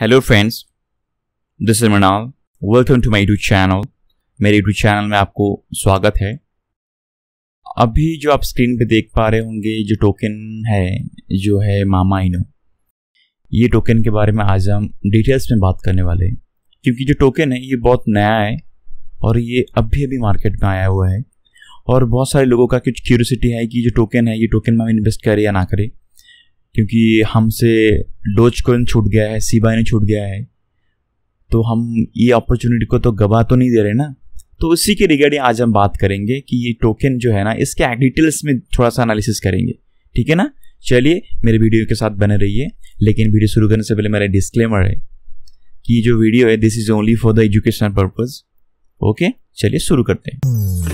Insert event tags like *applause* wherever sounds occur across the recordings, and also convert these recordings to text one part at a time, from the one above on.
Hello friends this is Manav welcome to my YouTube channel मेरे YouTube channel में आपको स्वागत है अभी जो आप स्क्रीन पे देख पा रहे होंगे जो टोकन है जो है मामा इनो ये टोकन के बारे में आज हम डिटेल्स में बात करने वाले हैं क्योंकि जो टोकन है ये बहुत नया है और ये अभी अभी मार्केट में आया हुआ है और बहुत सारे लोगों का कुछ क्यूरसिटी है कि जो टोकन है ये टोकन में हम इन्वेस्ट करें या ना करें क्योंकि हमसे डोज कोइन छूट गया है सीबा ने छूट गया है तो हम ये अपॉर्चुनिटी को तो गवा तो नहीं दे रहे ना तो उसी के रिगार्डिंग आज हम बात करेंगे कि ये टोकन जो है ना इसके डिटेल्स में थोड़ा सा एनालिसिस करेंगे ठीक है ना चलिए मेरे वीडियो के साथ बने रहिए लेकिन वीडियो शुरू करने से पहले मेरा डिस्क्लेमर है कि जो वीडियो है this is only for the educational purpose okay चलिए शुरू करते हैं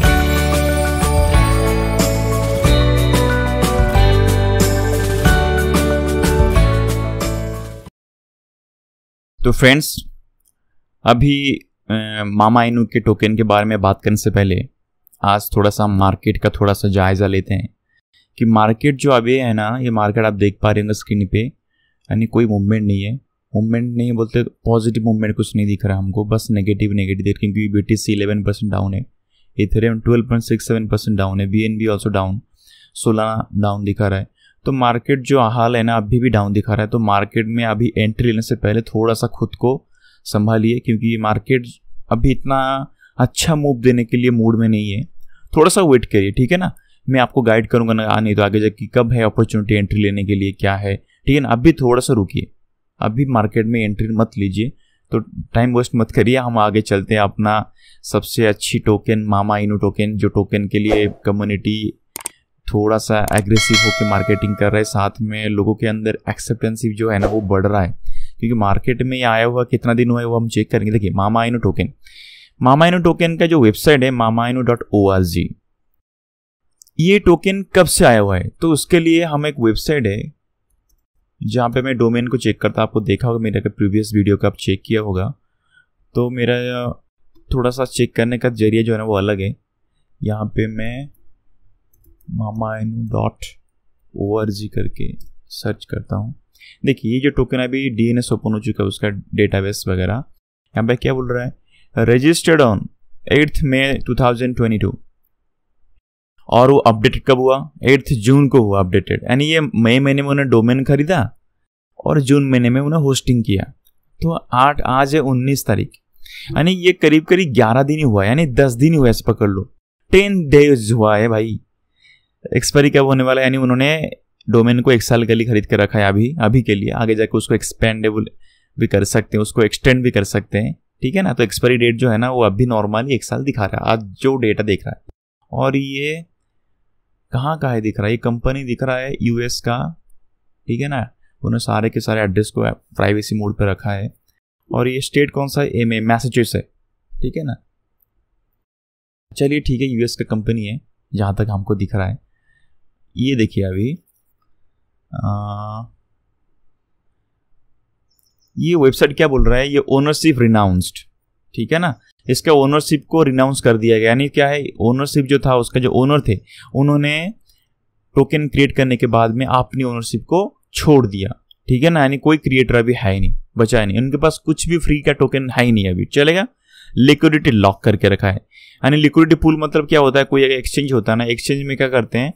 तो फ्रेंड्स अभी आ, मामा इनू के टोकन के बारे में बात करने से पहले आज थोड़ा सा मार्केट का थोड़ा सा जायज़ा लेते हैं कि मार्केट जो अभी है ना ये मार्केट आप देख पा रहे होंगे स्क्रीन पे यानी कोई मूवमेंट नहीं है मूवमेंट नहीं बोलते पॉजिटिव मूवमेंट कुछ नहीं दिख रहा हमको बस नेगेटिव नेगेटिव देख क्योंकि B T C eleven percent down है Ethereum twelve point six seven percent down है B N B also down सोलह डाउन दिखा रहा है तो मार्केट जो हाल है ना अभी भी डाउन दिखा रहा है तो मार्केट में अभी एंट्री लेने से पहले थोड़ा सा खुद को संभालिए क्योंकि मार्केट अभी इतना अच्छा मूव देने के लिए मूड में नहीं है थोड़ा सा वेट करिए ठीक है ना मैं आपको गाइड करूंगा ना नहीं तो आगे जाके कब है अपॉर्चुनिटी एंट्री लेने के लिए क्या है ठीक है ना अभी थोड़ा सा रुकिए अभी मार्केट में एंट्री मत लीजिए तो टाइम वेस्ट मत करिए हम आगे चलते हैं अपना सबसे अच्छी टोकन मामा इनू टोकन जो टोकन के लिए कम्युनिटी थोड़ा सा एग्रेसिव होकर मार्केटिंग कर रहा है साथ में लोगों के अंदर एक्सेप्टेंसिव जो है ना वो बढ़ रहा है क्योंकि मार्केट में ये आया हुआ कितना दिन हुआ है वो हम चेक करेंगे देखिए मामा आइनो टोकन मामा आइनो टोकन का जो वेबसाइट है मामा आइनो डॉट ओ आर जी ये टोकन कब से आया हुआ है तो उसके लिए हम एक वेबसाइट है जहाँ पे मैं डोमेन को चेक करता आपको देखा होगा मेरा प्रीवियस वीडियो का आप चेक किया होगा तो मेरा थोड़ा सा चेक करने का जरिया जो है ना वो अलग है यहाँ पे मैं mama inu dot O R G करके सर्च करता हूँ देखिए ये जो टोकन अभी डी एन एस ओपन हो चुका है उसका डेटाबेस वगैरह यहाँ पे क्या बोल रहा है registered on eighth May two thousand twenty two और वो अपडेटेड कब हुआ एट्थ जून को हुआ अपडेटेड यानी ये मई महीने में उन्हें डोमेन खरीदा और जून महीने में उन्हें होस्टिंग किया तो आठ आज है उन्नीस तारीख यानी ये करीब करीब ग्यारह दिन ही हुआ यानी दस दिन ही हुआ ऐसे पकड़ लो टेन डेज हुआ है भाई एक्सपायरी कब होने वाला है यानी उन्होंने डोमेन को एक साल के लिए खरीद कर रखा है अभी अभी के लिए आगे जाकर उसको एक्सपेंडेबल भी कर सकते हैं उसको एक्सटेंड भी कर सकते हैं ठीक है ना तो एक्सपायरी डेट जो है ना वो अभी नॉर्मली एक साल दिखा रहा है आज जो डेटा दिख रहा है और ये कहाँ का है दिख रहा है ये कंपनी दिख रहा है यूएस का ठीक है ना उन्होंने सारे के सारे एड्रेस को प्राइवेसी मोड पर रखा है और ये स्टेट कौन सा एम ए मैसेचुस है ठीक है ना चलिए ठीक है यूएस का कंपनी है जहाँ तक हमको दिख रहा है ये देखिए अभी आ, ये वेबसाइट क्या बोल रहा है ये ओनरशिप रिनाउंस्ड ठीक है ना इसका ओनरशिप को रिनाउंस कर दिया गया यानी क्या है ओनरशिप जो था उसका जो ओनर थे उन्होंने टोकन क्रिएट करने के बाद में अपनी ओनरशिप को छोड़ दिया ठीक है ना यानी कोई क्रिएटर अभी है नहीं बचा है नहीं उनके पास कुछ भी फ्री का टोकन है ही नहीं अभी चलेगा लिक्विडिटी लॉक करके रखा है यानी लिक्विडिटी पूल मतलब क्या होता है कोई एक्सचेंज होता है ना एक्सचेंज में क्या करते हैं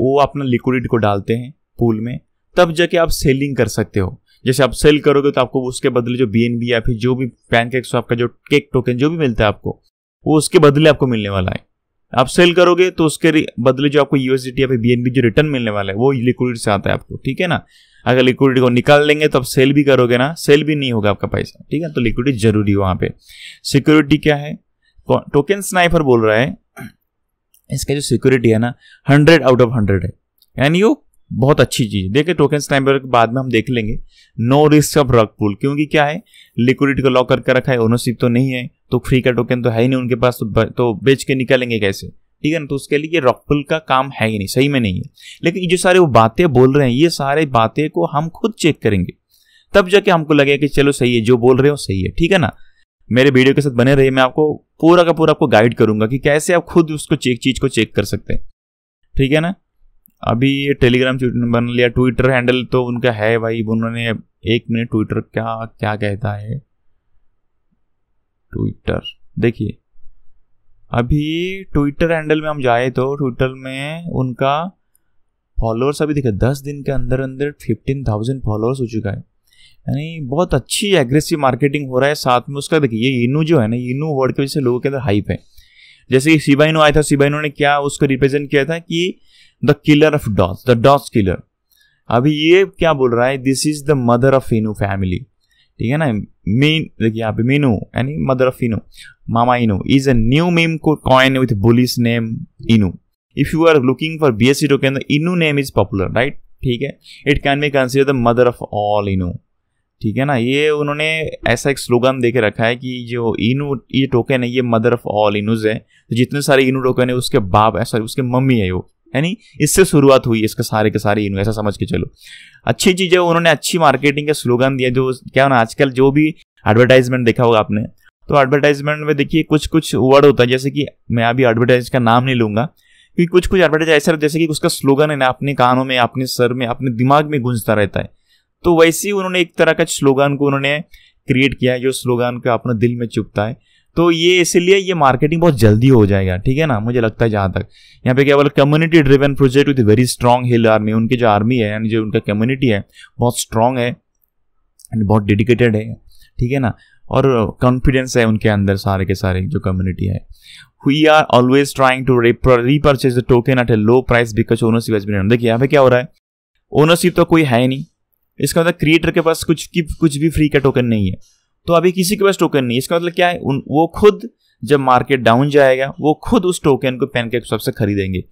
वो अपना लिक्विडिटी को डालते हैं पूल में तब जाके आप सेलिंग कर सकते हो जैसे आप सेल करोगे तो आपको उसके बदले जो बी या फिर जो भी पैन स्वाप आपका जो केक टोकन जो भी मिलता है आपको वो उसके बदले आपको मिलने वाला है आप सेल करोगे तो उसके बदले जो आपको यूएसडीटी या फिर बीएनबी जो रिटर्न मिलने वाला है वो लिक्विडिटी से आता है आपको ठीक है ना अगर लिक्विडिटी को निकाल लेंगे तो आप सेल भी करोगे ना सेल भी नहीं होगा आपका पैसा ठीक है तो लिक्विडिटी जरूरी है वहाँ पे सिक्योरिटी क्या है टोकन स्नाइफर बोल रहा है इसका जो सिक्योरिटी है ना हंड्रेड आउट ऑफ हंड्रेड है यानी वो बहुत अच्छी चीज देखिए टोकन टाइम पर बाद में हम देख लेंगे नो रिस्क ऑफ रग पुल क्योंकि क्या है लिक्विडिटी को लॉक करके रखा है ओनरशिप तो नहीं है तो फ्री का टोकन तो है ही नहीं उनके पास तो तो बेच के निकालेंगे कैसे ठीक है ना तो उसके लिए ये रॉकपुल का काम है ही नहीं सही में नहीं है लेकिन ये जो सारे वो बातें बोल रहे हैं ये सारे बातें को हम खुद चेक करेंगे तब जाके हमको लगेगा कि चलो सही है जो बोल रहे हो सही है ठीक है ना मेरे वीडियो के साथ बने रहिए मैं आपको पूरा का पूरा आपको गाइड करूंगा कि कैसे आप खुद उसको चेक चीज को चेक कर सकते हैं ठीक है ना अभी ये टेलीग्राम बन लिया ट्विटर हैंडल तो उनका है भाई उन्होंने एक मिनट ट्विटर क्या क्या कहता है ट्विटर देखिए अभी ट्विटर हैंडल में हम जाए तो ट्विटर में उनका फॉलोअर्स अभी देखे दस दिन के अंदर अंदर फिफ्टीन थाउजेंड फॉलोअर्स हो चुका है यानी बहुत अच्छी एग्रेसिव मार्केटिंग हो रहा है साथ में उसका देखिए ये इनू जो है ना इनू वर्ड की वजह से लोगों के अंदर हाइप है जैसे कि शिबाइनो आया था शिबाइनो ने क्या उसको रिप्रेजेंट किया था कि the killer of doge the doge killer अभी ये क्या बोल रहा है this is the mother of inu family ठीक है ना मीन देखिए यहाँ पे मीनू यानी mother of inu mama inu is a new meme को coin with bullish name inu if you are looking for B S C token inu name is popular right ठीक है it can be consider the mother of all inu ठीक है ना ये उन्होंने ऐसा एक स्लोगन दे के रखा है कि जो इनू ये टोकन है ये मदर ऑफ ऑल इनूज है तो जितने सारे इनू टोकन है उसके बाप है सॉरी उसके मम्मी है वो यानी इससे शुरुआत हुई इसके सारे के सारे इनू ऐसा समझ के चलो अच्छी चीज़ है उन्होंने अच्छी मार्केटिंग का स्लोगन दिया जो क्या ना आजकल जो भी एडवर्टाइजमेंट देखा होगा आपने तो एडवर्टाइजमेंट में देखिए कुछ कुछ वर्ड होता है जैसे कि मैं अभी एडवर्टाइज का नाम नहीं लूंगा क्योंकि कुछ कुछ एडवर्टाइज ऐसा जैसे कि उसका स्लोगन है ना अपने कानों में अपने सर में अपने दिमाग में गूंजता रहता है तो वैसे ही उन्होंने एक तरह का स्लोगान को उन्होंने क्रिएट किया है जो स्लोगान का अपने दिल में चुपता है तो ये इसीलिए ये मार्केटिंग बहुत जल्दी हो जाएगा ठीक है ना मुझे लगता है जहाँ तक यहाँ पे क्या बोला community driven project with very strong hill army उनकी जो आर्मी है यानी जो उनका कम्युनिटी है बहुत स्ट्रांग है एंड बहुत डेडिकेटेड है ठीक है ना और कॉन्फिडेंस है उनके अंदर सारे के सारे जो कम्युनिटी है we are always trying to repurchase the token at a low price because ownership देखिए यहाँ पे क्या हो रहा है ओनरशिप तो कोई है नहीं इसका मतलब क्रिएटर के पास कुछ की कुछ भी फ्री का टोकन नहीं है तो अभी किसी के पास टोकन नहीं है इसका मतलब क्या है उन वो खुद जब मार्केट डाउन जाएगा वो खुद उस टोकन को के हिसाब से खरीदेंगे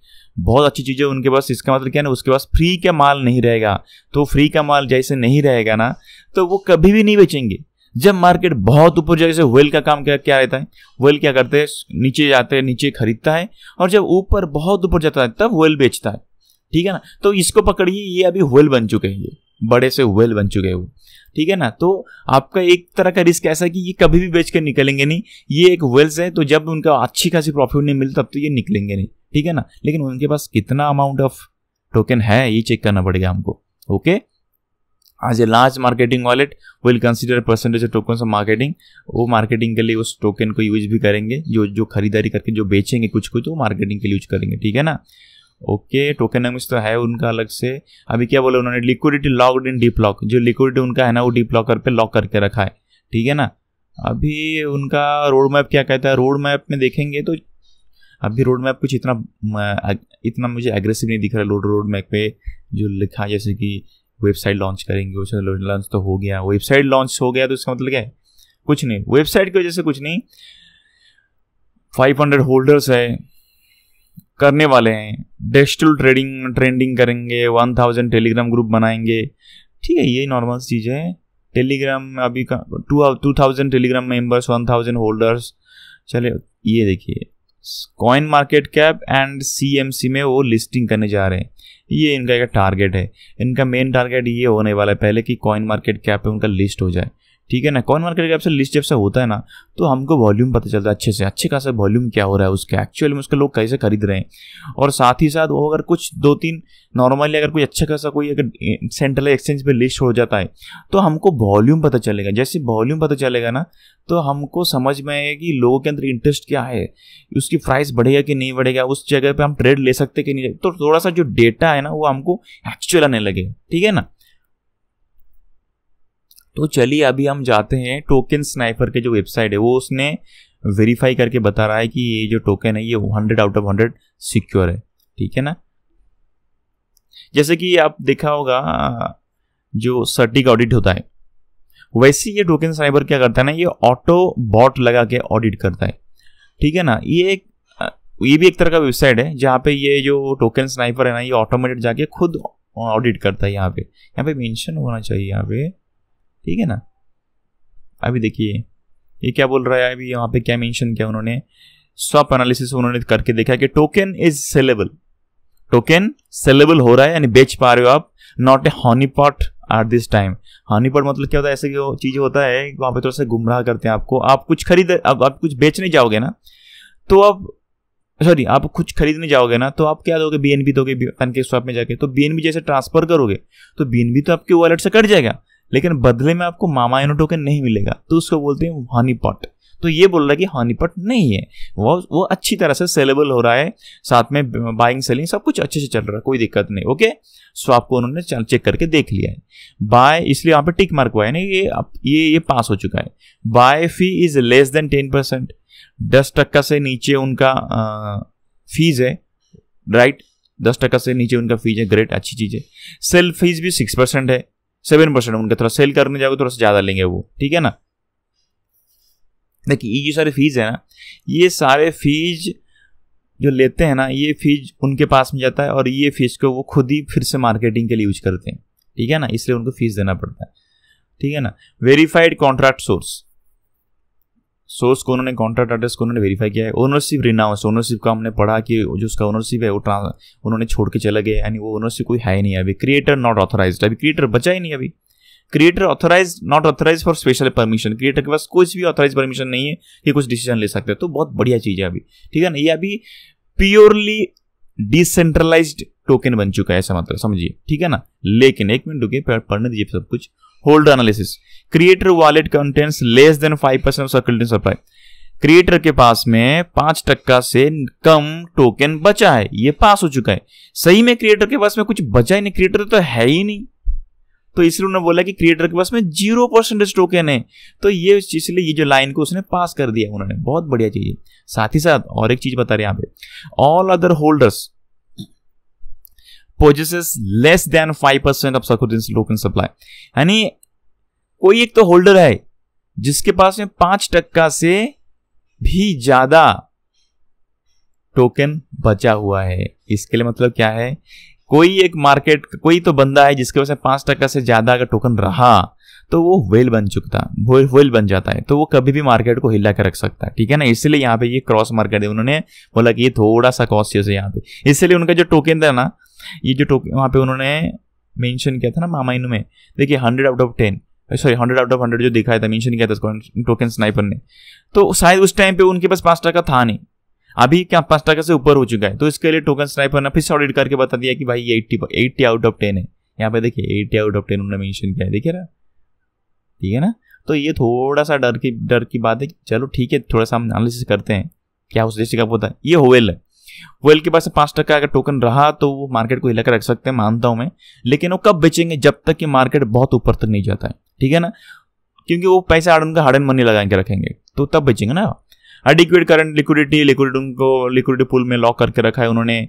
बहुत अच्छी चीज़ है उनके पास इसका मतलब क्या है ना उसके पास फ्री का माल नहीं रहेगा तो फ्री का माल जैसे नहीं रहेगा ना तो वो कभी भी नहीं बेचेंगे जब मार्केट बहुत ऊपर जैसे वेल का काम क्या क्या रहता है वेल क्या करते हैं नीचे जाते हैं नीचे खरीदता है और जब ऊपर बहुत ऊपर जाता है तब वेल बेचता है ठीक है ना तो इसको पकड़िए ये अभी वेल बन चुके हैं ये बड़े से वेल बन चुके हो ठीक है ना तो आपका एक तरह का रिस्क ऐसा है कि ये कभी भी बेच कर निकलेंगे नहीं ये एक वेल्स है तो जब उनका अच्छी खासी प्रॉफिट नहीं मिलता तब तो ये निकलेंगे नहीं ठीक है ना लेकिन उनके पास कितना अमाउंट ऑफ टोकन है ये चेक करना पड़ेगा हमको ओके आज a large marketing wallet will consider percentage of token of marketing वो मार्केटिंग के लिए उस टोकन को यूज भी करेंगे जो जो खरीदारी करके जो बेचेंगे कुछ कुछ वो मार्केटिंग के लिए यूज करेंगे ठीक है ना ओके टोकेनमिक्स तो है उनका अलग से अभी क्या बोले उन्होंने liquidity locked in deep lock जो लिक्विडिटी उनका है ना वो डीप लॉकर पे लॉक करके रखा है ठीक है ना अभी उनका रोड मैप क्या कहता है रोड मैप में देखेंगे तो अभी रोड मैप कुछ इतना इतना मुझे एग्रेसिव नहीं दिख रहा है रोड मैप पे जो लिखा है जैसे कि वेबसाइट लॉन्च करेंगे उसका लॉन्च तो हो गया वेबसाइट लॉन्च हो गया तो इसका मतलब क्या है कुछ नहीं वेबसाइट की वजह से कुछ नहीं 500 होल्डर्स है करने वाले हैं डिजिटल ट्रेडिंग ट्रेंडिंग करेंगे वन थाउजेंड टेलीग्राम ग्रुप बनाएंगे ठीक है ये नॉर्मल चीज़ है टेलीग्राम में अभी का two two thousand telegram members one thousand holders चले ये देखिए coin market cap and C में वो लिस्टिंग करने जा रहे हैं ये इनका एक टारगेट है इनका मेन टारगेट ये होने वाला है पहले कि कॉइन मार्केट कैप पे उनका लिस्ट हो जाए ठीक है ना कॉइन मार्केट कैप से लिस्ट जब से होता है ना तो हमको वॉल्यूम पता चलता है अच्छे से अच्छे खासा वॉल्यूम क्या हो रहा है उसके एक्चुअल में उसके लोग कैसे खरीद रहे हैं और साथ ही साथ वो अगर कुछ दो तीन नॉर्मली अगर कोई अच्छा खासा कोई अगर सेंट्रल एक्सचेंज पर लिस्ट हो जाता है तो हमको वॉल्यूम पता चलेगा जैसे वॉल्यूम पता चलेगा ना तो हमको समझ में आएगा कि लोगों के अंदर इंटरेस्ट क्या है उसकी प्राइस बढ़ेगा कि नहीं बढ़ेगा उस जगह पर हम ट्रेड ले सकते कि नहीं तो थोड़ा सा जो डेटा है ना वो हमको एक्चुअल आने लगेगा ठीक है ना तो चलिए अभी हम जाते हैं टोकन स्नाइपर के जो वेबसाइट है वो उसने वेरीफाई करके बता रहा है कि ये जो टोकन है ये hundred out of hundred secure है ठीक है ना जैसे कि आप देखा होगा जो सर्टिक ऑडिट होता है वैसे ये टोकन साइबर क्या करता है ना ये ऑटो बॉट लगा के ऑडिट करता है ठीक है ना ये एक ये भी एक तरह का वेबसाइट है जहाँ पे ये जो टोकन स्नाइपर है ना ये ऑटोमेटेड जाके खुद ऑडिट करता है यहाँ पे यहाँ पे मेंशन होना चाहिए यहाँ पे ठीक है ना अभी देखिए ये क्या बोल रहा है अभी यहाँ पे क्या मेंशन किया उन्होंने स्वप एनालिसिस उन्होंने करके देखा कि token is sellable token sellable हो रहा है यानी बेच पा रहे हो आप not a honeypot at this time honeypot मतलब क्या होता है ऐसे जो चीज होता है वहां पे थोड़ा सा गुमराह करते हैं आपको आप कुछ खरीद अब आप कुछ बेचने जाओगे ना तो आप सॉरी आप कुछ खरीदने जाओगे ना तो आप क्या दोगे बी दोगे पैनकेक स्वैप में जाके तो बीएनबी जैसे ट्रांसफर करोगे तो बीएनबी तो आपके वॉलेट से कट जाएगा लेकिन बदले में आपको मामा इनो टोकन नहीं मिलेगा तो उसको बोलते हैं हनी पॉट तो ये बोल रहा है कि पॉट नहीं है वो वो अच्छी तरह से सेलेबल हो रहा है साथ में बाइंग सेलिंग सब कुछ अच्छे से चल रहा है कोई दिक्कत नहीं ओके सो आपको उन्होंने चेक करके देख लिया है बाय इसलिए यहाँ पे टिक मार्क हुआ है ना ये ये ये पास हो चुका है buy fee is less than ten percent दस टक्का से नीचे उनका फीस है राइट दस टक्का से नीचे उनका फीस है ग्रेट अच्छी चीज़ है सेल फीस भी सिक्स परसेंट है सेवन परसेंट उनके थोड़ा सेल करने जाओगे थोड़ा सा ज़्यादा लेंगे वो ठीक है ना देखिए ये जो सारे फीस है ना ये सारे फीस जो लेते हैं ना ये फीस उनके पास में जाता है और ये फीस को वो खुद ही फिर से मार्केटिंग के लिए यूज करते हैं ठीक है ना इसलिए उनको फीस देना पड़ता है ठीक है ना वेरीफाइड कॉन्ट्रैक्ट सोर्स सोर्स को उन्होंने कॉन्ट्रैक्ट एड्रेस को उन्होंने वेरीफाई किया है ओनरशिप रिनाउंस ओनरशिप का हमने पढ़ा कि जो उसका ओनरशिप है वो उन्होंने छोड़ के चले गए यानी वो ओनरशिप कोई है ही नहीं अभी क्रिएटर नॉट ऑथराइज अभी क्रिएटर बचा ही नहीं अभी creator authorise not authorise for special permission creator के पास कुछ भी ऑथराइज परमिशन नहीं है कि कुछ डिसीजन ले सकते हैं तो बहुत बढ़िया चीज़ है अभी ठीक है ना ये अभी प्योरली डिसेंट्रलाइज टोकन बन चुका है ऐसा मतलब समझिए ठीक है ना लेकिन एक मिनट रुके पढ़ने दीजिए सब कुछ holder analysis creator wallet contents less than five percent of supply creator के पास में पांच टक्का से कम टोकन बचा है ये पास हो चुका है सही में क्रिएटर के पास में कुछ बचा ही नहीं क्रिएटर तो है ही नहीं तो इसलिए उन्होंने बोला कि क्रिएटर के पास में जीरो परसेंटेज टोकन है तो ये इसलिए ये जो लाइन को उसने पास कर दिया उन्होंने बहुत बढ़िया चीज है साथ ही साथ और एक चीज बता रहे यहाँ पे all other holders possesses less than 5% of circumference token supply यानी कोई एक तो होल्डर है जिसके पास में पांच टक्का से भी ज्यादा टोकन बचा हुआ है इसके लिए मतलब क्या है कोई एक मार्केट कोई तो बंदा है जिसके पास पांच टक्का से ज्यादा अगर टोकन रहा तो वो वेल बन चुकता वेल बन जाता है तो वो कभी भी मार्केट को हिला कर रख सकता है ठीक है ना इसलिए यहाँ पे ये क्रॉस मार्केट है उन्होंने बोला कि ये थोड़ा सा कॉस्ट है यहाँ पे इसलिए उनका जो टोकन था ना ये जो टोक वहाँ पे उन्होंने मेंशन किया था ना मामाइन में देखिए hundred out of ten sorry hundred out of hundred जो दिखाया था मेंशन किया था उसको टोकन स्नाइपर ने तो शायद उस टाइम पे उनके पास पाँच टका था नहीं अभी क्या पाँच टका से ऊपर हो चुका है तो इसके लिए टोकन स्नाइपर ने फिर से ऑडिट करके बता दिया कि भाई eighty eighty out of ten है यहाँ पे देखिए एट्टी आउट ऑफ टेन उन्होंने मैंशन किया है देखिए ना ठीक है ना तो ये थोड़ा सा डर की डर की बात है चलो ठीक है थोड़ा सा हम एनालिसिस करते हैं क्या उस देश का होता है ये होवेल है वेल के पास पांच टका अगर टोकन रहा तो वो मार्केट को हिलाकर रख सकते हैं मानता हूं मैं लेकिन वो कब बेचेंगे जब तक कि मार्केट बहुत ऊपर तक नहीं जाता है ठीक है ना क्योंकि वो पैसे आड़ उनका हार्ड एंड मनी लगा के रखेंगे तो तब बेचेंगे ना अडिक्विड करंट लिक्विडिटी लिक्विड उनको लिक्विडिटी पुल में लॉक करके रखा है उन्होंने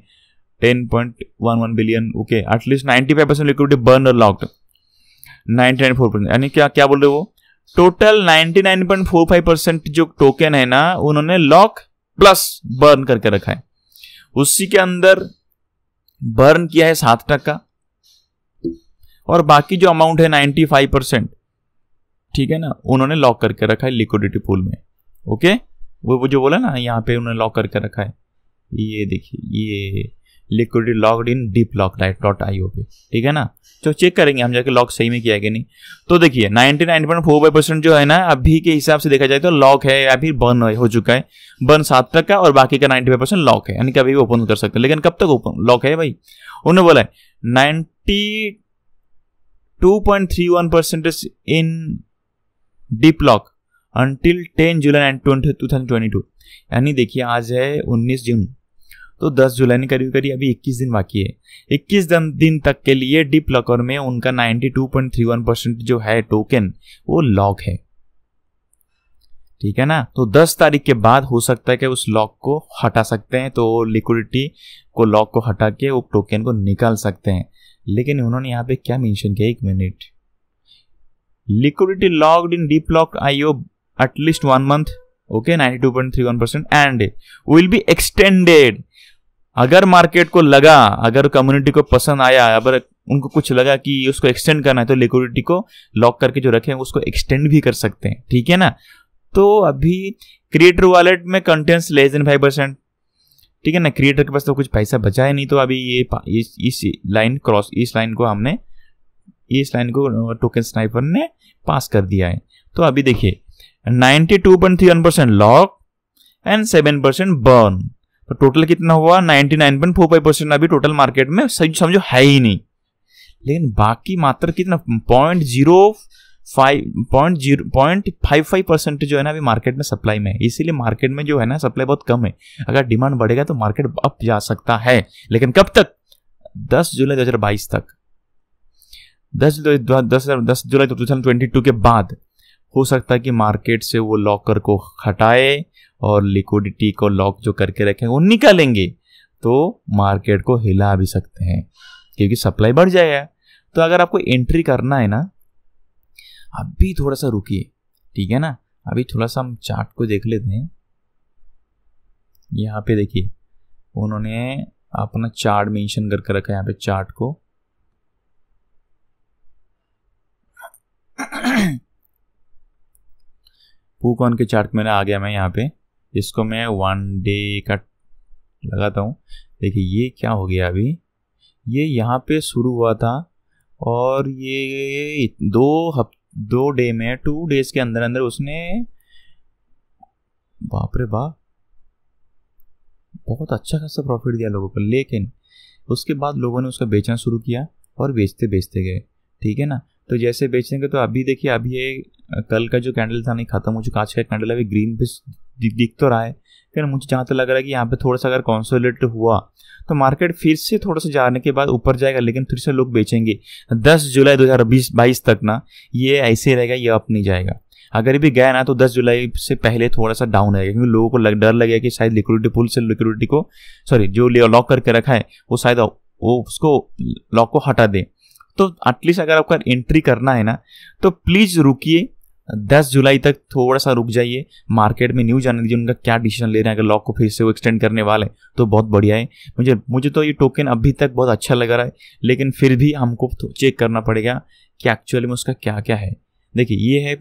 ten point one one billion okay at least ninety five percent liquidity burn और locked ninety nine four percent यानी क्या क्या बोल रहे वो total ninety nine point four five percent जो टोकन है ना उन्होंने लॉक प्लस बर्न करके रखा है उसी के अंदर बर्न किया है सात टका और बाकी जो अमाउंट है नाइन्टी फाइव परसेंट ठीक है ना उन्होंने लॉक करके रखा है लिक्विडिटी पूल में ओके वो जो बोला ना यहाँ पे उन्होंने लॉक करके रखा है ये देखिए ये liquidity lock in deep lock डाइट डॉट आई पे ठीक है ना तो चेक करेंगे हम जाके लॉक सही में किया कि नहीं तो देखिए ninety nine point four percent जो है ना अभी के हिसाब से देखा जाए तो लॉक है या फिर बर्न हो चुका है बर्न सात तक का और बाकी का नाइन्टी फाइव परसेंट लॉक है यानी कि अभी ओपन कर सकते हैं लेकिन कब तक ओपन लॉक है भाई उन्होंने बोला है ninety two point three one percentage in deep lock until ten July two thousand twenty two यानी देखिए आज है उन्नीस जून तो 10 जुलाई ने करीब करीब अभी 21 दिन बाकी है 21 दिन तक के लिए डिप लॉकर में उनका 92.31 परसेंट जो है टोकन वो लॉक है ठीक है ना तो 10 तारीख के बाद हो सकता है कि उस लॉक को हटा सकते हैं तो लिक्विडिटी को लॉक को हटा के वो टोकन को निकाल सकते हैं लेकिन उन्होंने यहाँ पे क्या मेंशन किया एक minute liquidity locked in deep lock IO at least one month okay 92.31 percent and will be extended अगर मार्केट को लगा अगर कम्युनिटी को पसंद आया अगर उनको कुछ लगा कि उसको एक्सटेंड करना है तो लिक्विडिटी को लॉक करके जो रखे उसको एक्सटेंड भी कर सकते हैं ठीक है ना तो अभी क्रिएटर वॉलेट में contents less than five percent ठीक है ना क्रिएटर के पास तो कुछ पैसा बचा है नहीं तो अभी ये इस इस लाइन क्रॉस इस लाइन को हमने इस लाइन को टोकन स्नाइपर ने पास कर दिया है तो अभी देखिए 92.31 percent lock and 7 percent burn तो टोटल कितना हुआ 99.45 परसेंट अभी टोटल मार्केट में समझो है ही नहीं लेकिन बाकी मात्र कितना point zero point five five percent जो है ना अभी मार्केट में सप्लाई में है इसीलिए मार्केट में जो है ना सप्लाई बहुत कम है अगर डिमांड बढ़ेगा तो मार्केट अप जा सकता है लेकिन कब तक 10 जुलाई 2022 तक 10 जुलाई दस जुलाई दो के बाद हो सकता है कि मार्केट से वो लॉकर को हटाए और लिक्विडिटी को लॉक जो करके रखें वो निकालेंगे तो मार्केट को हिला भी सकते हैं क्योंकि सप्लाई बढ़ जाएगा तो अगर आपको एंट्री करना है ना अभी थोड़ा सा रुकिए ठीक है ना अभी थोड़ा सा हम चार्ट को देख लेते हैं यहाँ पे देखिए उन्होंने अपना चार्ट मेंशन करके रखा है यहाँ पे चार्ट को *clears throat* *clears throat* पूकॉन के चार्ट में आ गया मैं यहाँ पे इसको मैं वन डे का लगाता हूँ देखिए ये क्या हो गया अभी ये यहाँ पे शुरू हुआ था और ये दो हफ दो डे में टू डेज के अंदर अंदर उसने बाप रे बाप बहुत अच्छा खासा प्रॉफिट दिया लोगों को लेकिन उसके बाद लोगों ने उसका बेचना शुरू किया और बेचते बेचते गए ठीक है ना तो जैसे बेचेंगे तो अभी देखिए अभी ये कल का जो कैंडल था नहीं ख़त्म हो चुका आज का कैंडल अभी ग्रीन पे दिख तो रहा है फिर मुझे जहाँ तक तो लग रहा है कि यहाँ पे थोड़ा सा अगर कॉन्सोलेट हुआ तो मार्केट फिर से थोड़ा सा जाने के बाद ऊपर जाएगा लेकिन फिर से लोग बेचेंगे 10 जुलाई 2020 22 तक ना ये ऐसे रहेगा ये अप नहीं जाएगा अगर भी गया ना तो 10 जुलाई से पहले थोड़ा सा डाउन रहेगा क्योंकि लोगों को लग, डर लगेगा कि शायद लिक्विडिटी पुल से लिक्विडिटी को सॉरी जो लॉक करके रखा है वो शायद वो उसको लॉक को हटा दे तो एटलीस्ट अगर आपका एंट्री करना है ना तो प्लीज़ रुकिए दस जुलाई तक थोड़ा सा रुक जाइए मार्केट में न्यूज आने दीजिए उनका क्या डिसीजन ले रहे हैं अगर लॉक को फिर से वो एक्सटेंड करने वाले तो बहुत बढ़िया है मुझे मुझे तो ये टोकन अभी तक बहुत अच्छा लग रहा है लेकिन फिर भी हमको तो चेक करना पड़ेगा कि एक्चुअली में उसका क्या क्या है देखिए ये है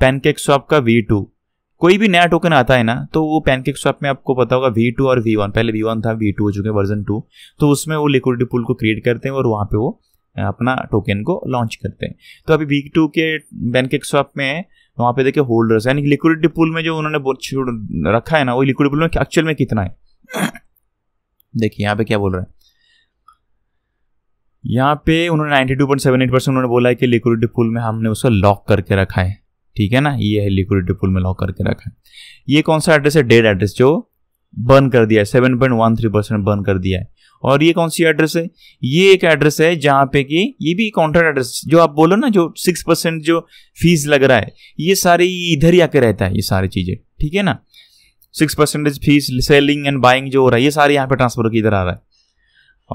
पैनकेक स्वाप का वी टू कोई भी नया टोकन आता है ना तो वो पैनकेक स्वाप में आपको पता होगा वी टू और वी वन पहले वी वन था वी टू हो चुके वर्जन टू तो उसमें वो लिक्विडिटी पुल को क्रिएट करते हैं और वहाँ पे वो अपना टोकन को लॉन्च करते हैं तो अभी वीक टू के बैंक स्वैप में है वहाँ पे देखिए होल्डर्स यानी लिक्विडिटी पुल में जो उन्होंने रखा है ना वो लिक्विड पुल में एक्चुअल में कितना है देखिए यहाँ पे क्या बोल रहे हैं यहाँ पे उन्होंने 92.78 परसेंट उन्होंने बोला है कि लिक्विडिटी पूल में हमने उसको लॉक करके रखा है ठीक है ना ये है लिक्विडिटी पूल में लॉक करके रखा है ये कौन सा एड्रेस है डेड एड्रेस जो बर्न कर दिया है सेवन परसेंट बर्न कर दिया है और ये कौन सी एड्रेस है ये एक एड्रेस है जहाँ पे कि ये भी कॉन्ट्रैक्ट एड्रेस जो आप बोलो ना जो सिक्स परसेंट जो फीस लग रहा है ये सारे इधर ही आके रहता है ये सारी चीज़ें ठीक है ना six percentage fees selling and buying जो हो रहा है ये सारे यहाँ पे ट्रांसफर होकर इधर आ रहा है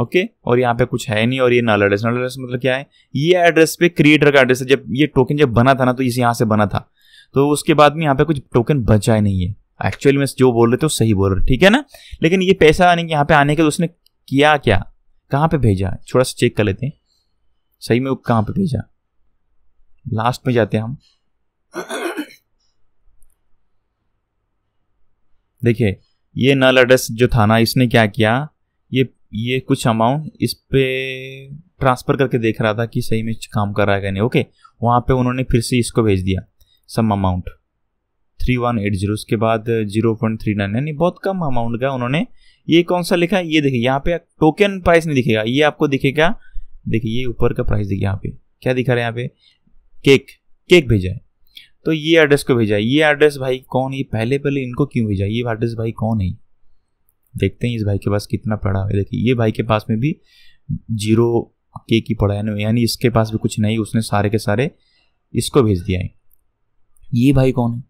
ओके okay? और यहाँ पे कुछ है नहीं और ये नल एड्रेस नल एड्रेस मतलब क्या है ये एड्रेस पे क्रिएटर का एड्रेस है जब ये टोकन जब बना था ना तो इस यहाँ से बना था तो उसके बाद में यहाँ पे कुछ टोकन बचा ही नहीं है एक्चुअली में जो बोल रहे थे वो सही बोल रहे ठीक है ना लेकिन ये पैसा आने यहाँ पे आने के उसने किया क्या कहाँ पे भेजा है थोड़ा सा चेक कर लेते हैं सही में कहाँ पे भेजा लास्ट में जाते हैं हम देखिए ये नल एड्रेस जो था ना इसने क्या किया ये ये कुछ अमाउंट इस पे ट्रांसफ़र करके देख रहा था कि सही में काम कर रहा है नहीं ओके वहाँ पे उन्होंने फिर से इसको भेज दिया sum amount three one eight zero उसके बाद जीरो पॉइंट थ्री नाइन यानी बहुत कम अमाउंट का उन्होंने ये कौन सा लिखा है ये देखिए यहाँ पे टोकन प्राइस नहीं दिखेगा ये आपको दिखेगा देखिए ये ऊपर का प्राइस देखिए यहाँ पे क्या दिखा रहे हैं यहाँ पे केक केक भेजा है तो ये एड्रेस को भेजा है ये एड्रेस भाई कौन ये पहले पहले इनको क्यों भेजा ये एड्रेस भाई कौन है देखते हैं इस भाई के पास कितना पड़ा है देखिए ये भाई के पास में भी जीरो के की पड़ा है यानी इसके पास भी कुछ नहीं उसने सारे के सारे इसको भेज दिया है ये भाई कौन है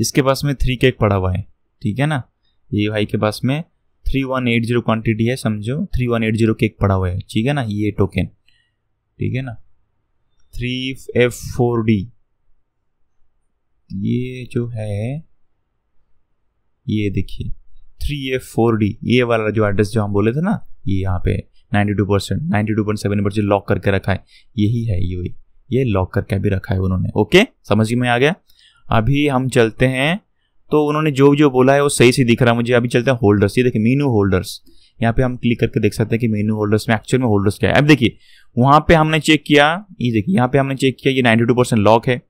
इसके पास में थ्री केक पड़ा हुआ है ठीक है ना ये भाई के पास में three one eight zero quantity है समझो three one eight zero cake पड़ा हुआ है ठीक है ना ये टोकन ठीक है ना थ्री एफ फोर डी ये जो है ये देखिए थ्री एफ फोर डी ये वाला जो एड्रेस जो हम बोले थे ना ये यहाँ पे ninety two percent ninety two point seven percent lock करके रखा है यही है ये ये लॉक करके भी रखा है उन्होंने ओके समझ में आ गया अभी हम चलते हैं तो उन्होंने जो जो बोला है वो सही से दिख रहा है मुझे अभी चलते हैं होल्डर्स ये देखिए मीनू होल्डर्स यहाँ पे हम क्लिक करके देख सकते हैं कि मेन्यू होल्डर्स में एक्चुअल में होल्डर्स क्या है अब देखिए वहाँ पे हमने चेक किया ये देखिए यहाँ पे हमने चेक किया ये 92 परसेंट लॉक है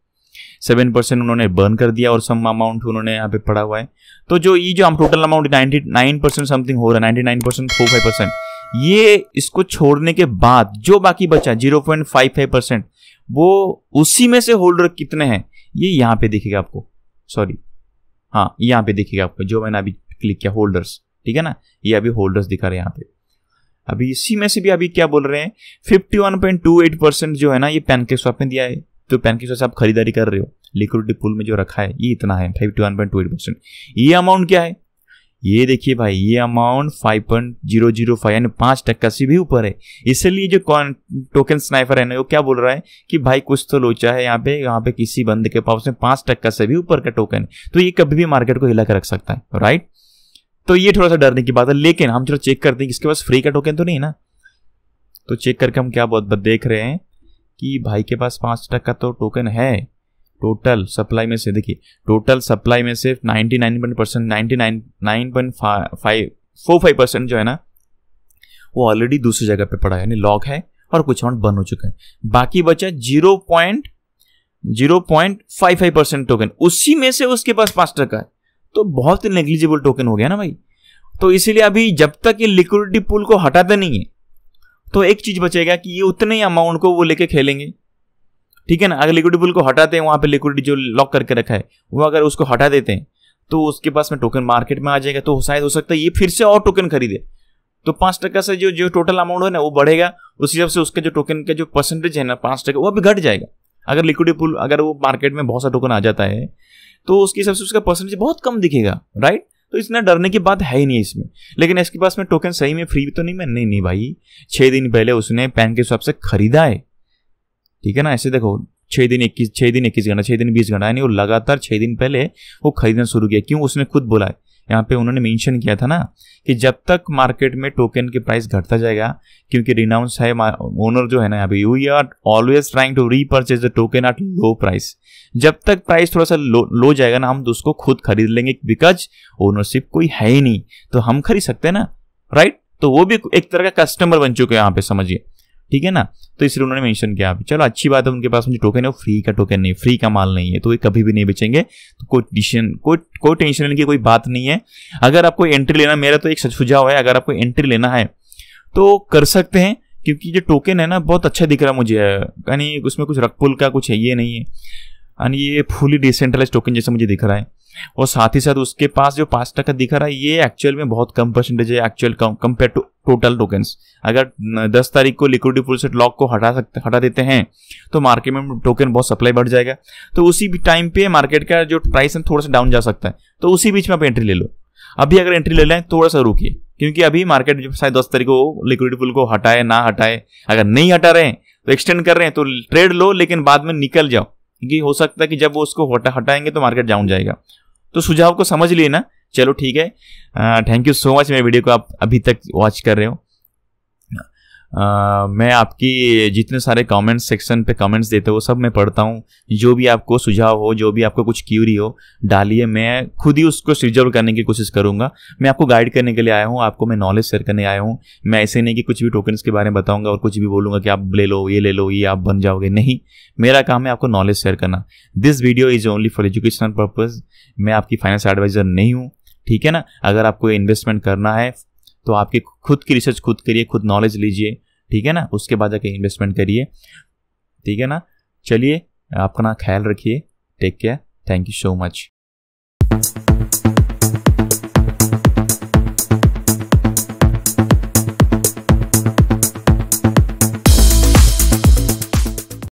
सेवन परसेंट उन्होंने बर्न कर दिया और सम अमाउंट उन्होंने यहाँ पे पड़ा हुआ है तो जो ये जो हम total amount ninety nine percent something हो रहा है ninety nine percent four five percent ये इसको छोड़ने के बाद जो बाकी बचा zero point five five percent वो उसी में से होल्डर कितने हैं ये यहाँ पे दिखेगा आपको सॉरी हाँ यहाँ पे देखिएगा आपको जो मैंने अभी क्लिक किया होल्डर्स ठीक है ना ये अभी होल्डर्स दिखा रहे हैं यहाँ पे अभी इसी में से भी अभी क्या बोल रहे हैं fifty one point two eight percent जो है ना ये पैनकेक स्वाप में दिया है तो पैनकेक स्वाप से आप खरीदारी कर रहे हो लिक्विडिटी पुल में जो रखा है ये इतना है fifty one point two eight percent ये अमाउंट क्या है ये देखिए भाई ये amount five point zero zero five यानी पांच टक्का से भी ऊपर है इसलिए जो कॉन टोकन स्नाइफर है ना वो क्या बोल रहा है कि भाई कुछ तो लोचा है यहाँ पे यहाँ पे किसी बंद के पास में पांच टक्का से भी ऊपर का टोकन है तो ये कभी भी मार्केट को हिला कर रख सकता है राइट तो ये थोड़ा सा डरने की बात है लेकिन हम थोड़ा चेक करते हैं इसके पास फ्री का टोकन तो नहीं ना तो चेक करके हम क्या बहुत देख रहे हैं कि भाई के पास पांच टक्का तो टोकन है टोटल सप्लाई में से देखिए टोटल सप्लाई में से ninety nine point percent ninety nine nine point five four five percent जो है ना वो ऑलरेडी दूसरी जगह पे पड़ा है यानी लॉक है और कुछ अमाउंट बन हो चुका है बाकी बचा zero point zero point five five percent token उसी में से उसके पास पांच टका है तो बहुत ही नेग्लिजिबल टोकन हो गया ना भाई तो इसीलिए अभी जब तक ये लिक्विडिटी पुल को हटाते नहीं है तो एक चीज बचेगा कि ये उतने ही अमाउंट को वो लेके खेलेंगे ठीक है ना अगर लिक्विड पूल को हटाते हैं वहां पे लिक्विड जो लॉक करके रखा है वो अगर उसको हटा देते हैं तो उसके पास में टोकन मार्केट में आ जाएगा तो शायद हो सकता है ये फिर से और टोकन खरीदे तो पाँच टका से जो जो टोटल अमाउंट है ना वो बढ़ेगा उस हिसाब से उसका जो टोकन का जो परसेंटेज है ना पांच टका वो भी घट जाएगा अगर लिक्विड पुल अगर वो मार्केट में बहुत सा टोकन आ जाता है तो उसके हिसाब से उसका परसेंटेज बहुत कम दिखेगा राइट तो इतना डरने की बात है ही नहीं इसमें लेकिन इसके पास में टोकन सही में फ्री तो नहीं मैं नहीं नहीं भाई छः दिन पहले उसने पैन के हिसाब से खरीदा है ठीक है ना ऐसे देखो छः दिन इक्कीस छः दिन इक्कीस घंटा छः दिन बीस घंटा यानी वो लगातार छः दिन पहले वो खरीदना शुरू किया क्यों उसने खुद बोला है यहाँ पे उन्होंने मेंशन किया था ना कि जब तक मार्केट में टोकन के प्राइस घटता जाएगा क्योंकि रिनाउंस है ओनर जो है ना यहाँ पे you are always trying to repurchase the token at low price जब तक प्राइस थोड़ा सा लो लो जाएगा ना हम तो उसको खुद खरीद लेंगे बिकॉज ओनरशिप कोई है ही नहीं तो हम खरीद सकते हैं ना राइट तो वो भी एक तरह का कस्टमर बन चुके हैं यहाँ पे समझिए ठीक है ना तो इसलिए उन्होंने मेंशन किया अभी चलो अच्छी बात है उनके पास मुझे टोकन है वो फ्री का टोकन नहीं फ्री का माल नहीं है तो ये कभी भी नहीं बेचेंगे तो कोई डिसीजन कोई कोई टेंशन लेने की कोई बात नहीं है अगर आपको एंट्री लेना मेरा तो एक सुझाव है अगर आपको एंट्री लेना है तो कर सकते हैं क्योंकि जो टोकन है ना बहुत अच्छा दिख रहा है मुझे यानी उसमें कुछ रकपुल का कुछ है ये नहीं है यानी ये फुली डिसेंट्रलाइज टोकन जैसा मुझे दिख रहा है और साथ ही साथ उसके पास जो पाँच टका दिखा रहा है ये एक्चुअल में बहुत कम परसेंटेज है actual compare to total tokens अगर 10 तारीख को लिक्विडिटी पूल लॉक को हटा सकते हटा देते हैं तो मार्केट में टोकन बहुत सप्लाई बढ़ जाएगा तो उसी भी टाइम पे मार्केट का जो प्राइस है थोड़ा सा डाउन जा सकता है तो उसी बीच में आप एंट्री ले लो अभी अगर एंट्री ले लें थोड़ा सा रुकिए क्योंकि अभी मार्केट जो शायद दस तारीख को लिक्विडिटी पुल को हटाए ना हटाए अगर नहीं हटा रहे हैं तो एक्सटेंड कर रहे हैं तो ट्रेड लो लेकिन बाद में निकल जाओ क्योंकि हो सकता है कि जब वो उसको हटा हटाएंगे तो मार्केट डाउन जाएगा तो सुझाव को समझ लिए ना चलो ठीक है थैंक यू सो मच मेरे वीडियो को आप अभी तक वॉच कर रहे हो मैं आपकी जितने सारे कमेंट सेक्शन पे कमेंट्स देते हो सब मैं पढ़ता हूँ जो भी आपको सुझाव हो जो भी आपको कुछ क्यूरी हो डालिए मैं खुद ही उसको रिजर्व करने की कोशिश करूँगा मैं आपको गाइड करने के लिए आया हूँ आपको मैं नॉलेज शेयर करने आया हूँ मैं ऐसे नहीं कि कुछ भी टोकन्स के बारे में बताऊँगा और कुछ भी बोलूँगा कि आप ले लो ये ले लो ये आप बन जाओगे नहीं मेरा काम है आपको नॉलेज शेयर करना this video is only for educational purpose मैं आपकी फाइनेंस एडवाइज़र नहीं हूँ ठीक है ना अगर आपको इन्वेस्टमेंट करना है तो आपके खुद की रिसर्च खुद करिए खुद नॉलेज लीजिए ठीक है ना उसके बाद जाके इन्वेस्टमेंट करिए ठीक है ना चलिए अपना ख्याल रखिए take care thank you so much